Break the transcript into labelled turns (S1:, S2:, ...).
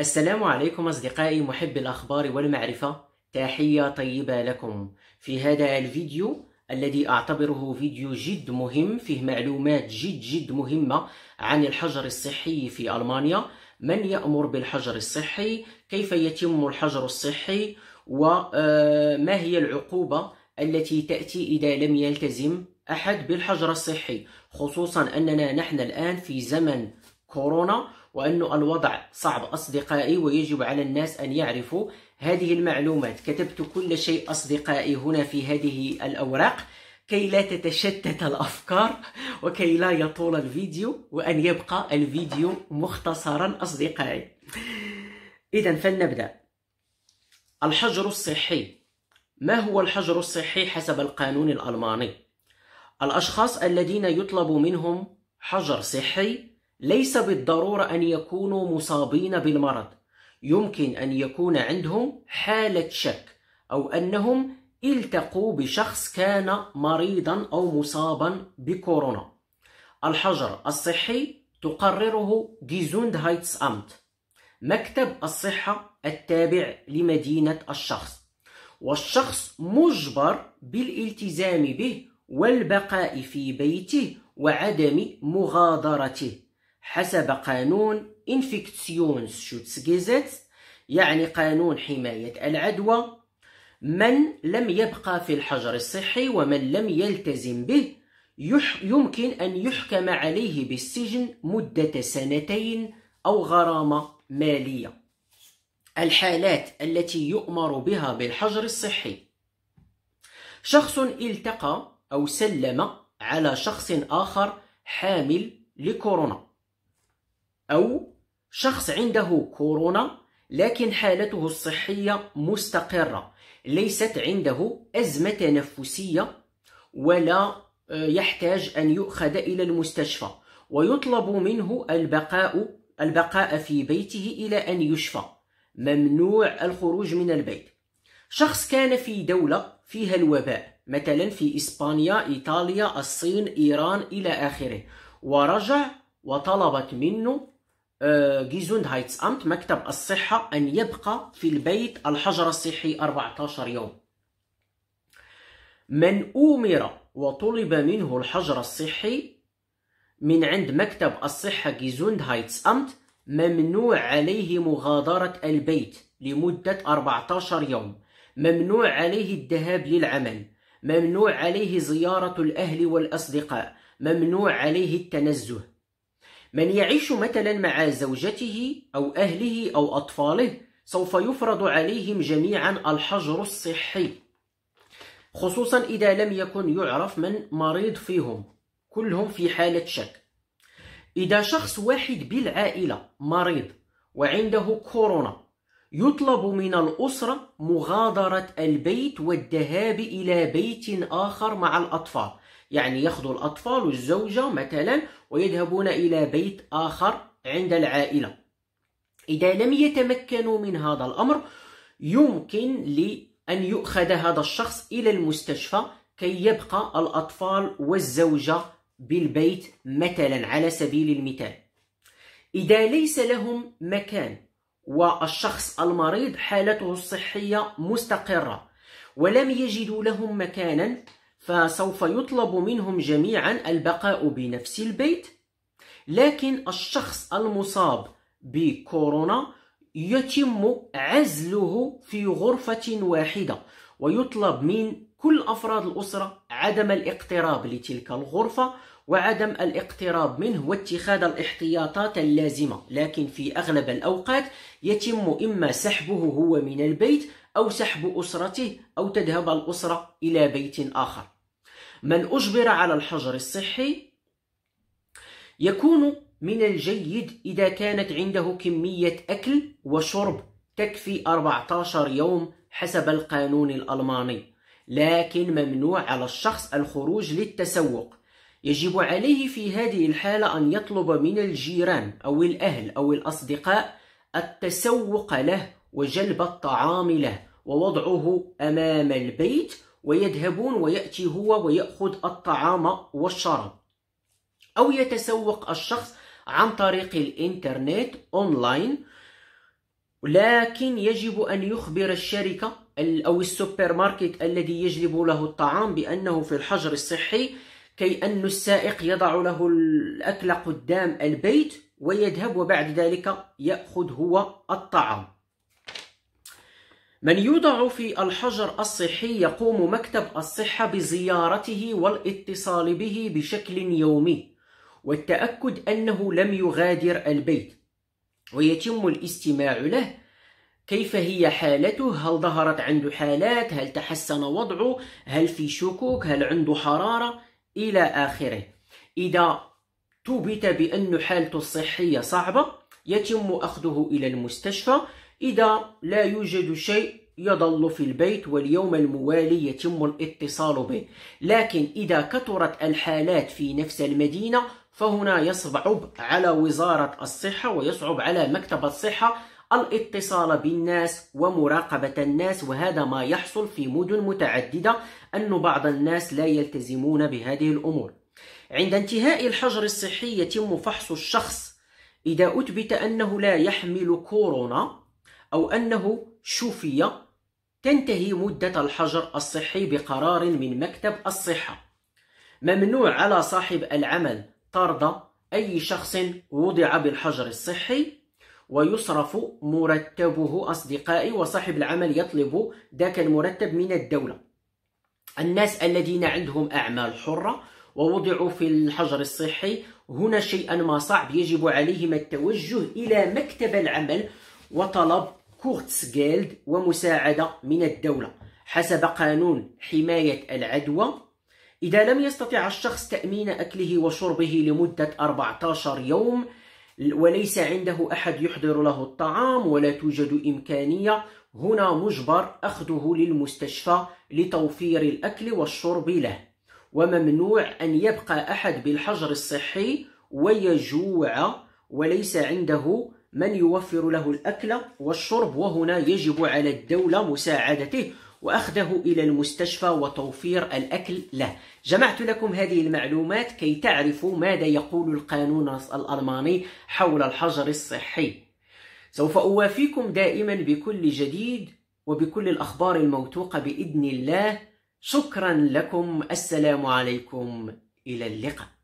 S1: السلام عليكم أصدقائي محبي الأخبار والمعرفة تحية طيبة لكم في هذا الفيديو الذي أعتبره فيديو جد مهم فيه معلومات جد جد مهمة عن الحجر الصحي في ألمانيا من يأمر بالحجر الصحي كيف يتم الحجر الصحي وما آه، هي العقوبة التي تأتي إذا لم يلتزم أحد بالحجر الصحي خصوصا أننا نحن الآن في زمن كورونا وأنه الوضع صعب أصدقائي ويجب على الناس أن يعرفوا هذه المعلومات كتبت كل شيء أصدقائي هنا في هذه الأوراق كي لا تتشتت الأفكار وكي لا يطول الفيديو وأن يبقى الفيديو مختصرا أصدقائي إذا فلنبدأ الحجر الصحي ما هو الحجر الصحي حسب القانون الألماني؟ الأشخاص الذين يطلب منهم حجر صحي ليس بالضرورة أن يكونوا مصابين بالمرض يمكن أن يكون عندهم حالة شك أو أنهم التقوا بشخص كان مريضا أو مصابا بكورونا الحجر الصحي تقرره جيزوند هايتس أمت مكتب الصحة التابع لمدينة الشخص والشخص مجبر بالالتزام به والبقاء في بيته وعدم مغادرته حسب قانون انفكتسيونس شوتسجيزت يعني قانون حماية العدوى من لم يبقى في الحجر الصحي ومن لم يلتزم به يمكن أن يحكم عليه بالسجن مدة سنتين أو غرامة مالية الحالات التي يؤمر بها بالحجر الصحي شخص التقى أو سلم على شخص آخر حامل لكورونا أو شخص عنده كورونا لكن حالته الصحية مستقرة ليست عنده أزمة تنفسية ولا آه، يحتاج أن يؤخذ إلى المستشفى ويطلب منه البقاء البقاء في بيته إلى أن يشفى ممنوع الخروج من البيت شخص كان في دولة فيها الوباء مثلا في إسبانيا إيطاليا الصين إيران إلى آخره ورجع وطلبت منه جيزوند هايتس أمت مكتب الصحة أن يبقى في البيت الحجر الصحي 14 يوم من أمر وطلب منه الحجر الصحي من عند مكتب الصحة جيزوند هايتس أمت ممنوع عليه مغادرة البيت لمدة 14 يوم ممنوع عليه الذهاب للعمل ممنوع عليه زيارة الأهل والأصدقاء ممنوع عليه التنزه من يعيش مثلا مع زوجته أو أهله أو أطفاله سوف يفرض عليهم جميعا الحجر الصحي خصوصا إذا لم يكن يعرف من مريض فيهم كلهم في حالة شك إذا شخص واحد بالعائلة مريض وعنده كورونا يطلب من الأسرة مغادرة البيت والذهاب إلى بيت آخر مع الأطفال يعني يأخذ الأطفال والزوجة مثلا ويذهبون إلى بيت آخر عند العائلة إذا لم يتمكنوا من هذا الأمر يمكن لأن يؤخذ هذا الشخص إلى المستشفى كي يبقى الأطفال والزوجة بالبيت مثلا على سبيل المثال إذا ليس لهم مكان والشخص المريض حالته الصحية مستقرة ولم يجدوا لهم مكانا فسوف يطلب منهم جميعا البقاء بنفس البيت لكن الشخص المصاب بكورونا يتم عزله في غرفة واحدة ويطلب من كل أفراد الأسرة عدم الاقتراب لتلك الغرفة وعدم الاقتراب منه واتخاذ الاحتياطات اللازمة لكن في أغلب الأوقات يتم إما سحبه هو من البيت أو سحب أسرته أو تذهب الأسرة إلى بيت آخر من أجبر على الحجر الصحي يكون من الجيد إذا كانت عنده كمية أكل وشرب تكفي 14 يوم حسب القانون الألماني لكن ممنوع على الشخص الخروج للتسوق يجب عليه في هذه الحالة أن يطلب من الجيران أو الأهل أو الأصدقاء التسوق له وجلب الطعام له ووضعه أمام البيت ويذهبون ويأتي هو ويأخذ الطعام والشراب أو يتسوق الشخص عن طريق الإنترنت أونلاين لكن يجب أن يخبر الشركة أو السوبر ماركت الذي يجلب له الطعام بأنه في الحجر الصحي كي أن السائق يضع له الأكل قدام البيت ويذهب وبعد ذلك يأخذ هو الطعام من يوضع في الحجر الصحي يقوم مكتب الصحة بزيارته والاتصال به بشكل يومي والتأكد أنه لم يغادر البيت ويتم الاستماع له كيف هي حالته هل ظهرت عنده حالات هل تحسن وضعه هل في شكوك هل عنده حرارة إلى آخره إذا ثبت بأن حالته الصحية صعبة يتم أخذه إلى المستشفى إذا لا يوجد شيء يظل في البيت واليوم الموالي يتم الاتصال به لكن إذا كثرت الحالات في نفس المدينة فهنا يصعب على وزارة الصحة ويصعب على مكتب الصحة الاتصال بالناس ومراقبة الناس وهذا ما يحصل في مدن متعددة أن بعض الناس لا يلتزمون بهذه الأمور عند انتهاء الحجر الصحي يتم فحص الشخص إذا أثبت أنه لا يحمل كورونا أو أنه شفي تنتهي مدة الحجر الصحي بقرار من مكتب الصحة ممنوع على صاحب العمل طرد أي شخص وضع بالحجر الصحي ويصرف مرتبه أصدقائي وصاحب العمل يطلب ذاك المرتب من الدولة الناس الذين عندهم أعمال حرة ووضعوا في الحجر الصحي هنا شيئا ما صعب يجب عليهم التوجه إلى مكتب العمل وطلب جيلد ومساعدة من الدولة حسب قانون حماية العدوى إذا لم يستطع الشخص تأمين أكله وشربه لمدة 14 يوم وليس عنده أحد يحضر له الطعام ولا توجد إمكانية هنا مجبر أخذه للمستشفى لتوفير الأكل والشرب له وممنوع أن يبقى أحد بالحجر الصحي ويجوع وليس عنده من يوفر له الأكل والشرب وهنا يجب على الدولة مساعدته وأخذه إلى المستشفى وتوفير الأكل له جمعت لكم هذه المعلومات كي تعرفوا ماذا يقول القانون الألماني حول الحجر الصحي سوف أوافيكم دائما بكل جديد وبكل الأخبار الموثوقة بإذن الله شكرا لكم السلام عليكم إلى اللقاء